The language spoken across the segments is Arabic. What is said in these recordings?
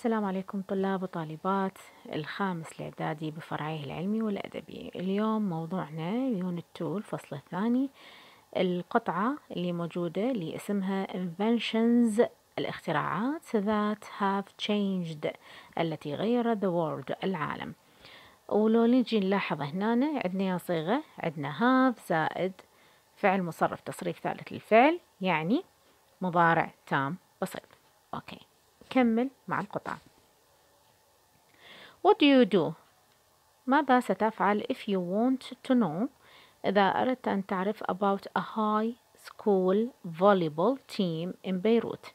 السلام عليكم طلاب وطالبات الخامس الإعدادي بفرعيه العلمي والأدبي اليوم موضوعنا يونت 2 الفصل الثاني القطعة اللي موجودة اللي اسمها inventions الاختراعات that have changed التي غير the world العالم ولو نجي نلاحظ هنا عندنا صيغة عندنا have زائد فعل مصرف تصريف ثالث الفعل يعني مضارع تام بسيط اوكي كمل مع القطعة What do you do? ماذا ستفعل if you want to know إذا أردت أن تعرف about a high school volleyball team in Beirut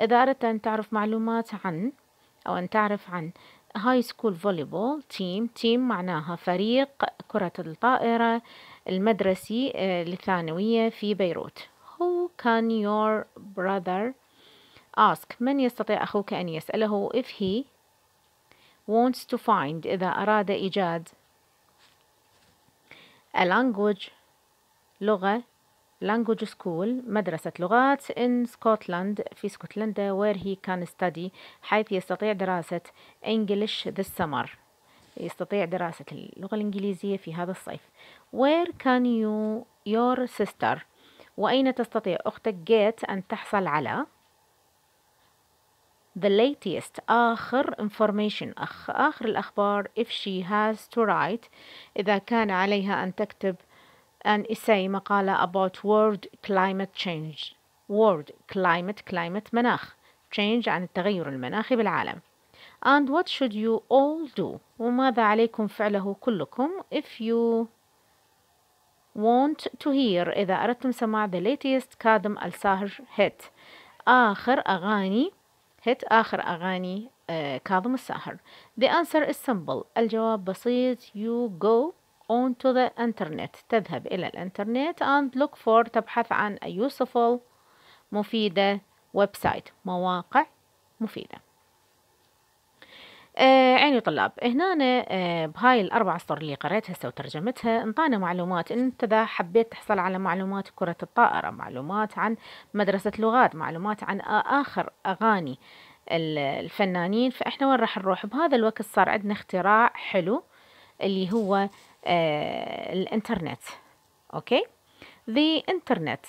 إذا أردت أن تعرف معلومات عن أو أن تعرف عن high school volleyball team team معناها فريق كرة الطائرة المدرسي الثانوية في بيروت Who can your brother ask من يستطيع أخوك أن يسأله if he wants to find إذا أراد إيجاد a language لغة language school مدرسة لغات in Scotland في اسكتلندا where he can study حيث يستطيع دراسة English this summer يستطيع دراسة اللغة الإنجليزية في هذا الصيف where can you your sister وأين تستطيع أختك get أن تحصل على the latest آخر information أخ آخر الأخبار if she has to write إذا كان عليها أن تكتب an essay مقالة about world climate change world climate climate مناخ change عن التغير المناخي بالعالم and what should you all do وماذا عليكم فعله كلكم if you want to hear إذا أردتم سماع the latest كادم الساهر hit آخر أغاني هيت آخر أغاني آه، كاظم الساهر The answer is simple الجواب بسيط You go on to the internet تذهب إلى الإنترنت and look for تبحث عن a useful مفيدة website مواقع مفيده آه عيني طلاب هنا آه بهاي الأربع سطور اللي قريتها هسه وترجمتها انطانا معلومات انت اذا حبيت تحصل على معلومات كرة الطائرة معلومات عن مدرسة لغات معلومات عن آخر أغاني الفنانين فإحنا وين راح نروح بهذا الوقت صار عندنا اختراع حلو اللي هو آه الانترنت اوكي ذي انترنت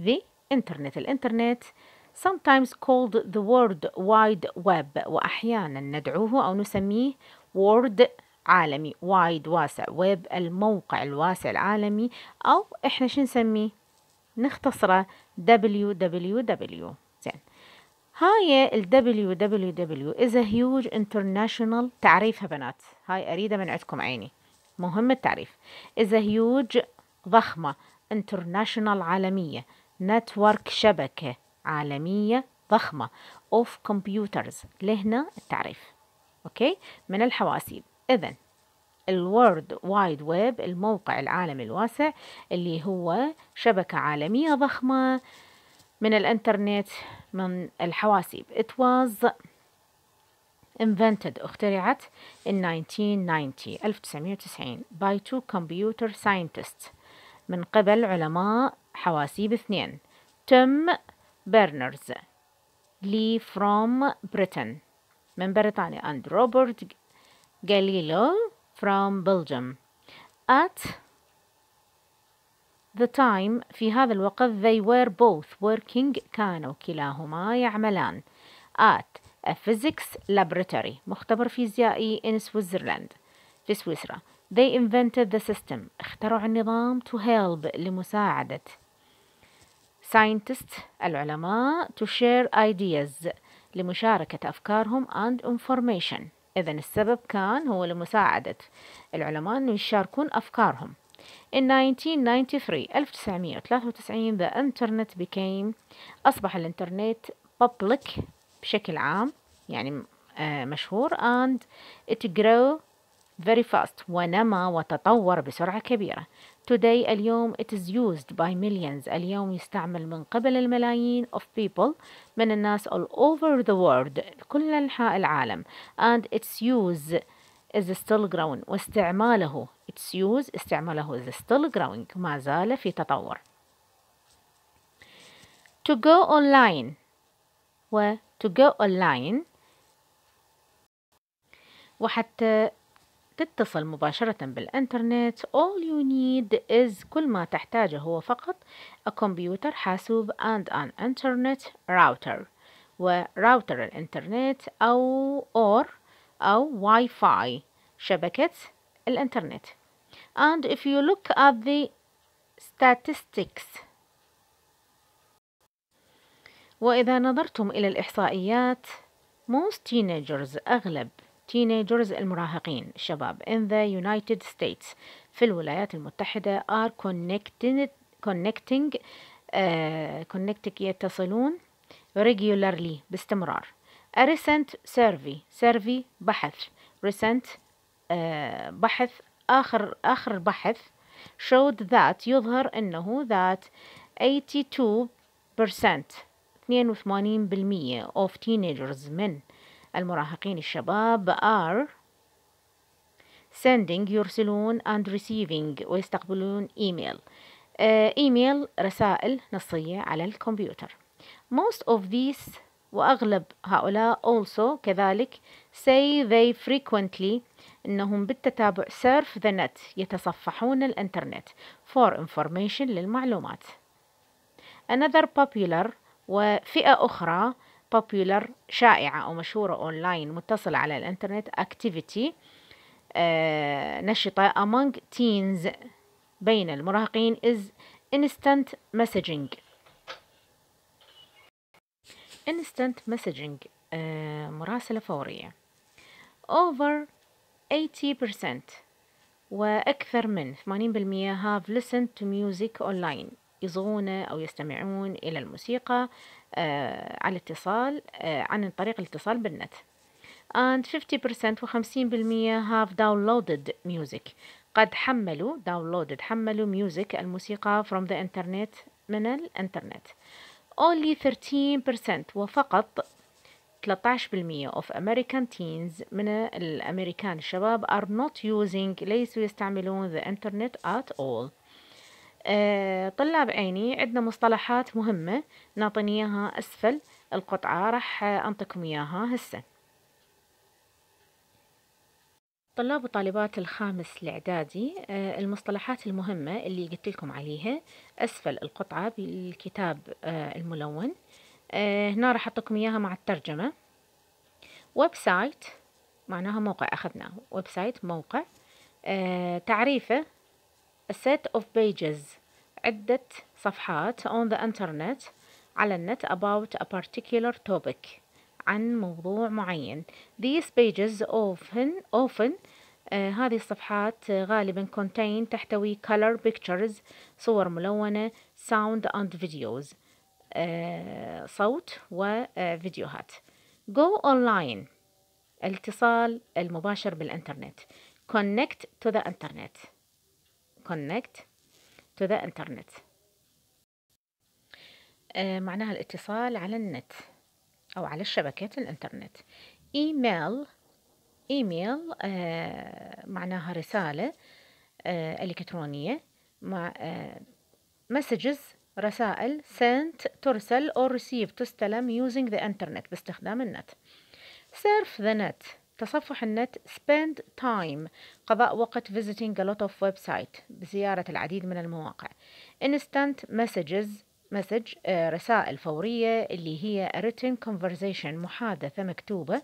ذي انترنت الانترنت sometimes called the World Wide Web وأحيانا ندعوه أو نسميه World عالمي وايد واسع ويب الموقع الواسع العالمي أو إحنا شو نسميه نختصره www زين هاي ال www is a huge international تعريفها بنات هاي أريدها من عندكم عيني مهم التعريف is a huge ضخمة international عالمية network شبكة عالمية ضخمة of computers لهنا التعريف أوكي من الحواسيب إذا الورد وايد ويب الموقع العالمي الواسع اللي هو شبكة عالمية ضخمة من الانترنت من الحواسيب it was invented اخترعت in 1990 1990 by two computer scientists من قبل علماء حواسيب اثنين تم بيرنرز لي from Britain من بريطانيا and Robert Galileo from Belgium at the time في هذا الوقت they were both working كانوا كلاهما يعملان at a physics laboratory مختبر فيزيائي in سويسرلاند في سويسرا they invented the system اخترعوا النظام to help لمساعدة scientists العلماء to share ideas لمشاركة أفكارهم and information إذا السبب كان هو لمساعدة العلماء أن يشاركون أفكارهم In 1993 1993 the internet became أصبح الإنترنت public بشكل عام يعني آه، مشهور and it grew very fast ونما وتطور بسرعة كبيرة Today اليوم it is used by millions اليوم يستعمل من قبل الملايين of people من الناس all over the world كل أنحاء العالم and its use is still growing واستعماله its use استعماله is still growing ما زال في تطور to go online و to go online وحتى تتصل مباشرة بالإنترنت all you need is كل ما تحتاجه هو فقط a computer حاسوب and an internet router وراوتر الإنترنت أو or أو واي فاي شبكة الإنترنت and if you look at the statistics وإذا نظرتم إلى الإحصائيات most teenagers أغلب teenagers المراهقين الشباب in the United States في الولايات المتحدة are connected connecting uh, connecting يتصلون regularly باستمرار a recent survey survey بحث recent uh, بحث آخر آخر بحث showed that يظهر أنه that 82% 82% of teenagers من المراهقين الشباب are sending يرسلون and receiving ويستقبلون إيميل إيميل آه، رسائل نصية على الكمبيوتر most of these وأغلب هؤلاء also كذلك say they frequently أنهم بالتتابع surf the net يتصفحون الإنترنت for information للمعلومات another popular وفئة أخرى popular شائعة أو مشهورة أونلاين متصلة على الإنترنت activity نشطة among teens بين المراهقين is instant messaging instant messaging مراسلة فورية over 80% وأكثر من 80% have listened to music online يصغون أو يستمعون إلى الموسيقى آه، على اتصال آه، عن طريق الاتصال بالنت and 50% و 50% have downloaded music قد حملوا downloaded حملوا music الموسيقى from the internet من الانترنت only 13% وفقط 13% of American teens من الأمريكان الشباب are not using ليسوا يستعملون the internet at all آه، طلاب عيني عندنا مصطلحات مهمة نعطيني إياها أسفل القطعة راح أنطيكم إياها هسه طلاب وطالبات الخامس الإعدادي آه، المصطلحات المهمة اللي قلت لكم عليها أسفل القطعة بالكتاب آه، الملون هنا راح أعطيكم إياها مع الترجمة ويب سايت معناها موقع أخذناه ويب سايت موقع تعريفه a set of pages عدة صفحات on the internet على النت about a particular topic عن موضوع معين these pages often often uh, هذه الصفحات غالبا contain تحتوي color pictures صور ملونة sound and videos uh, صوت وفيديوهات go online الاتصال المباشر بالإنترنت connect to the internet connect to the internet آه معناها الاتصال على النت أو على الشبكة الإنترنت email email آه معناها رسالة آه إلكترونية مع آه، messages رسائل sent ترسل or received تستلم using the internet باستخدام النت surf the net تصفح النت spend time قضاء وقت visiting a lot of website بزيارة العديد من المواقع instant messages مسج آه، رسائل فورية اللي هي a written conversation محادثة مكتوبة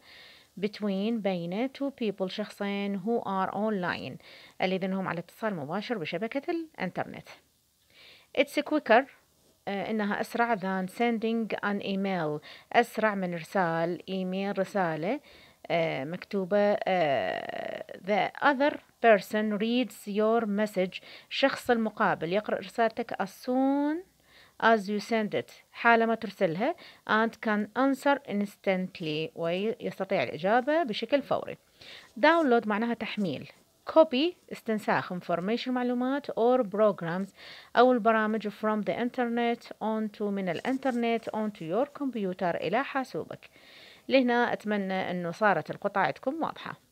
between بين two people شخصين who are online الذين هم على اتصال مباشر بشبكة الانترنت it's quicker آه، إنها أسرع than sending an email أسرع من إرسال إيميل رسالة مكتوبة the other person reads your message الشخص المقابل يقرأ رسالتك as soon as you send it حالما ترسلها and can answer instantly ويستطيع الإجابة بشكل فوري download معناها تحميل copy استنساخ information معلومات or programs أو البرامج from the internet onto من الانترنت onto your computer إلى حاسوبك لهنا أتمنى أنه صارت القطع عندكم واضحة